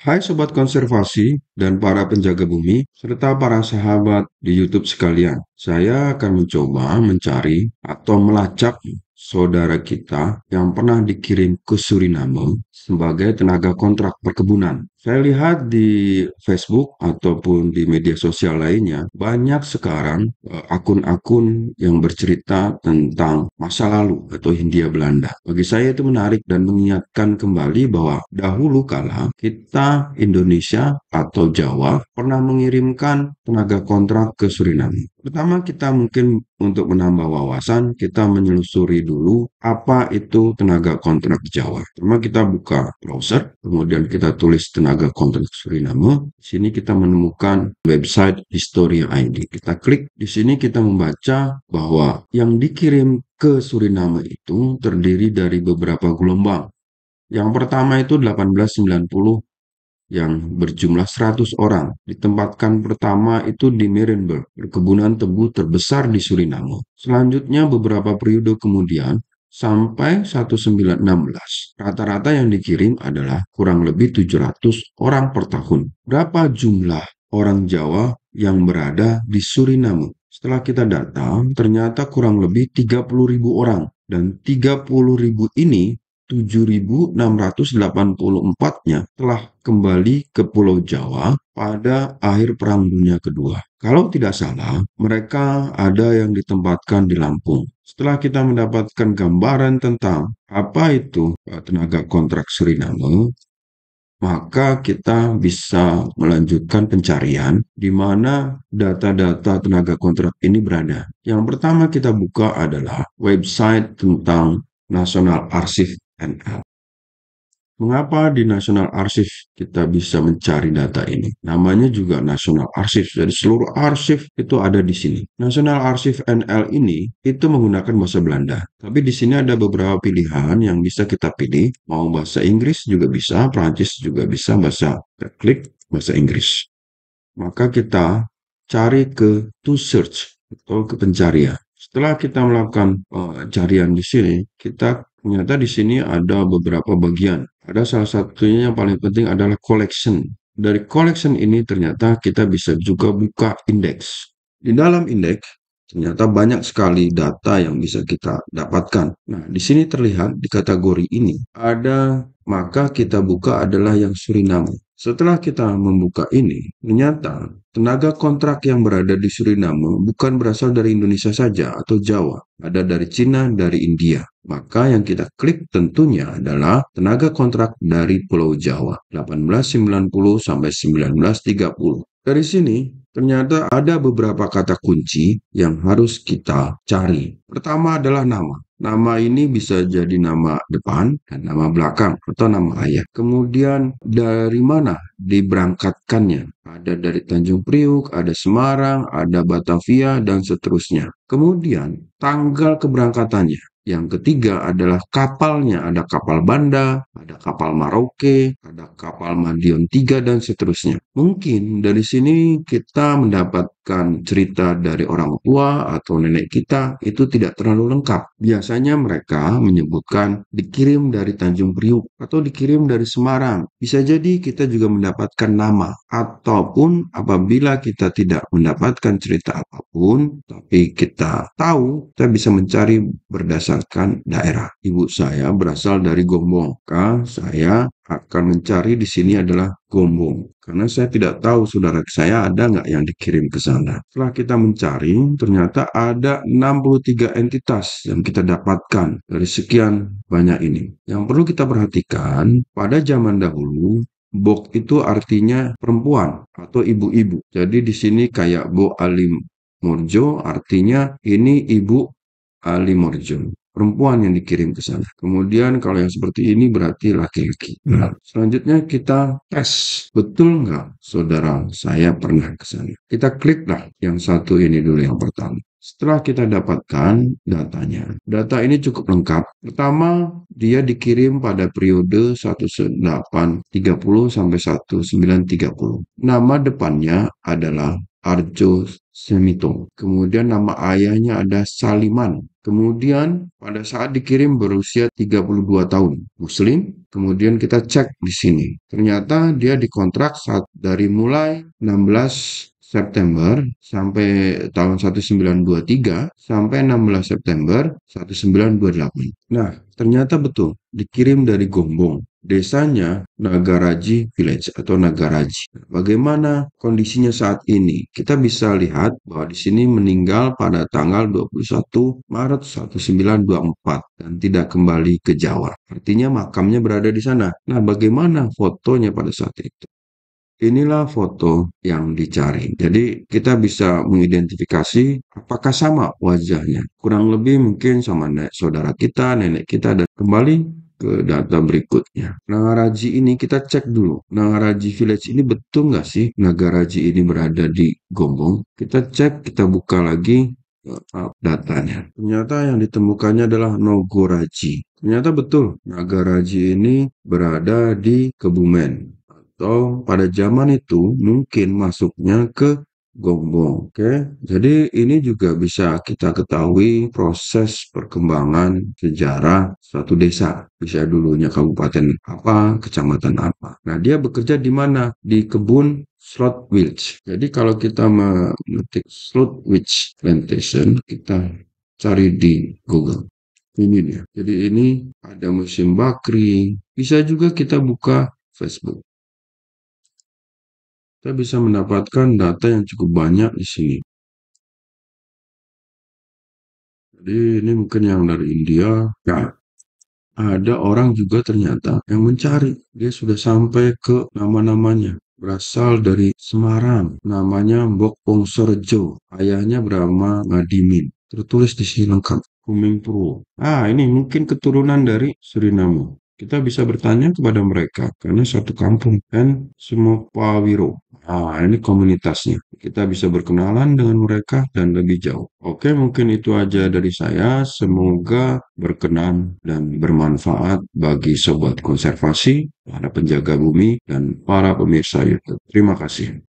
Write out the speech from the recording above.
Hai Sobat Konservasi dan para penjaga bumi, serta para sahabat di YouTube sekalian. Saya akan mencoba mencari atau melacak saudara kita yang pernah dikirim ke Suriname sebagai tenaga kontrak perkebunan. Saya lihat di Facebook ataupun di media sosial lainnya, banyak sekarang eh, akun-akun yang bercerita tentang masa lalu atau Hindia Belanda. Bagi saya itu menarik dan mengingatkan kembali bahwa dahulu kala kita Indonesia atau Jawa pernah mengirimkan tenaga kontrak ke Suriname. Pertama kita mungkin untuk menambah wawasan, kita menyelusuri dulu apa itu tenaga kontrak Jawa. Pertama kita buka browser, kemudian kita tulis tenaga kontrak Suriname. Di sini kita menemukan website Historia ID. Kita klik, di sini kita membaca bahwa yang dikirim ke Suriname itu terdiri dari beberapa gelombang. Yang pertama itu 1890 yang berjumlah 100 orang ditempatkan pertama itu di Merenberg, perkebunan tebu terbesar di Suriname. Selanjutnya beberapa periode kemudian sampai 1916. Rata-rata yang dikirim adalah kurang lebih 700 orang per tahun. Berapa jumlah orang Jawa yang berada di Suriname? Setelah kita data, ternyata kurang lebih 30.000 orang dan 30.000 ini 7.684-nya telah kembali ke Pulau Jawa pada akhir Perang Dunia Kedua. Kalau tidak salah, mereka ada yang ditempatkan di Lampung. Setelah kita mendapatkan gambaran tentang apa itu tenaga kontrak Suriname, maka kita bisa melanjutkan pencarian di mana data-data tenaga kontrak ini berada. Yang pertama kita buka adalah website tentang National Archive NL Mengapa di National Archive kita bisa mencari data ini? Namanya juga National Archive, jadi seluruh arsip itu ada di sini. National Archive NL ini itu menggunakan bahasa Belanda, tapi di sini ada beberapa pilihan yang bisa kita pilih. Mau bahasa Inggris juga bisa, Prancis juga bisa, bahasa klik bahasa Inggris. Maka kita cari ke to search atau ke pencarian. Setelah kita melakukan pencarian eh, di sini, kita Ternyata di sini ada beberapa bagian. Ada salah satunya yang paling penting adalah collection. Dari collection ini ternyata kita bisa juga buka indeks. Di dalam indeks ternyata banyak sekali data yang bisa kita dapatkan. Nah, di sini terlihat di kategori ini ada maka kita buka adalah yang Suriname. Setelah kita membuka ini, ternyata tenaga kontrak yang berada di Suriname bukan berasal dari Indonesia saja atau Jawa, ada dari Cina, dari India. Maka yang kita klik tentunya adalah tenaga kontrak dari Pulau Jawa 1890 sampai 1930. Dari sini, ternyata ada beberapa kata kunci yang harus kita cari. Pertama adalah nama. Nama ini bisa jadi nama depan dan nama belakang atau nama ayah. Kemudian dari mana diberangkatkannya. Ada dari Tanjung Priuk, ada Semarang, ada Batavia, dan seterusnya. Kemudian, tanggal keberangkatannya. Yang ketiga adalah kapalnya, ada kapal Banda, ada kapal Maroke, ada kapal Madiun tiga dan seterusnya. Mungkin dari sini kita mendapatkan cerita dari orang tua atau nenek kita itu tidak terlalu lengkap. Biasanya mereka menyebutkan dikirim dari Tanjung Priuk atau dikirim dari Semarang. Bisa jadi kita juga mendapatkan mendapatkan nama ataupun apabila kita tidak mendapatkan cerita apapun tapi kita tahu kita bisa mencari berdasarkan daerah. Ibu saya berasal dari Gombong, maka saya akan mencari di sini adalah Gombong. Karena saya tidak tahu saudara saya ada nggak yang dikirim ke sana. Setelah kita mencari, ternyata ada 63 entitas yang kita dapatkan dari sekian banyak ini. Yang perlu kita perhatikan, pada zaman dahulu Bok itu artinya perempuan atau ibu-ibu. Jadi di sini kayak Bo Alim Morjo artinya ini ibu Alim Morjo perempuan yang dikirim ke sana. Kemudian kalau yang seperti ini berarti laki-laki. Hmm. Nah, selanjutnya kita tes. Betul nggak saudara saya pernah ke sana? Kita klik lah yang satu ini dulu yang pertama. Setelah kita dapatkan datanya, data ini cukup lengkap. Pertama, dia dikirim pada periode 1830 sampai 1930. Nama depannya adalah Arjo Semito. Kemudian nama ayahnya ada Saliman. Kemudian pada saat dikirim berusia 32 tahun, muslim. Kemudian kita cek di sini. Ternyata dia dikontrak saat dari mulai 16 September sampai tahun 1923 sampai 16 September 1928. Nah, ternyata betul dikirim dari Gombong. Desanya Nagaraji Village atau Nagaraji. Bagaimana kondisinya saat ini? Kita bisa lihat bahwa di sini meninggal pada tanggal 21 Maret 1924 dan tidak kembali ke Jawa. Artinya makamnya berada di sana. Nah, bagaimana fotonya pada saat itu? inilah foto yang dicari. Jadi kita bisa mengidentifikasi apakah sama wajahnya. Kurang lebih mungkin sama nenek saudara kita, nenek kita, dan kembali ke data berikutnya. Nagaraji ini kita cek dulu. Nagaraji Village ini betul nggak sih Nagaraji ini berada di Gombong? Kita cek, kita buka lagi eh, datanya. Ternyata yang ditemukannya adalah Nogoraji. Ternyata betul, Nagaraji ini berada di Kebumen atau pada zaman itu mungkin masuknya ke gombong. Oke, okay? jadi ini juga bisa kita ketahui proses perkembangan sejarah suatu desa. Bisa dulunya kabupaten apa, kecamatan apa. Nah, dia bekerja di mana? Di kebun Slotwich. Jadi kalau kita mengetik Slotwich Plantation, kita cari di Google. Ini dia. Jadi ini ada musim bakri. Bisa juga kita buka Facebook. Kita bisa mendapatkan data yang cukup banyak di sini. Jadi ini mungkin yang dari India. Ya, ada orang juga ternyata yang mencari. Dia sudah sampai ke nama-namanya. Berasal dari Semarang. Namanya Mbok Serjo. Ayahnya Brahma Ngadimin. Tertulis di sini lengkap. Kuming Purwo. Ah, ini mungkin keturunan dari Suriname. Kita bisa bertanya kepada mereka karena satu kampung dan semua Pawiro. Nah, ini komunitasnya. Kita bisa berkenalan dengan mereka dan lebih jauh. Oke, mungkin itu aja dari saya. Semoga berkenan dan bermanfaat bagi sobat konservasi, para penjaga bumi, dan para pemirsa YouTube. Terima kasih.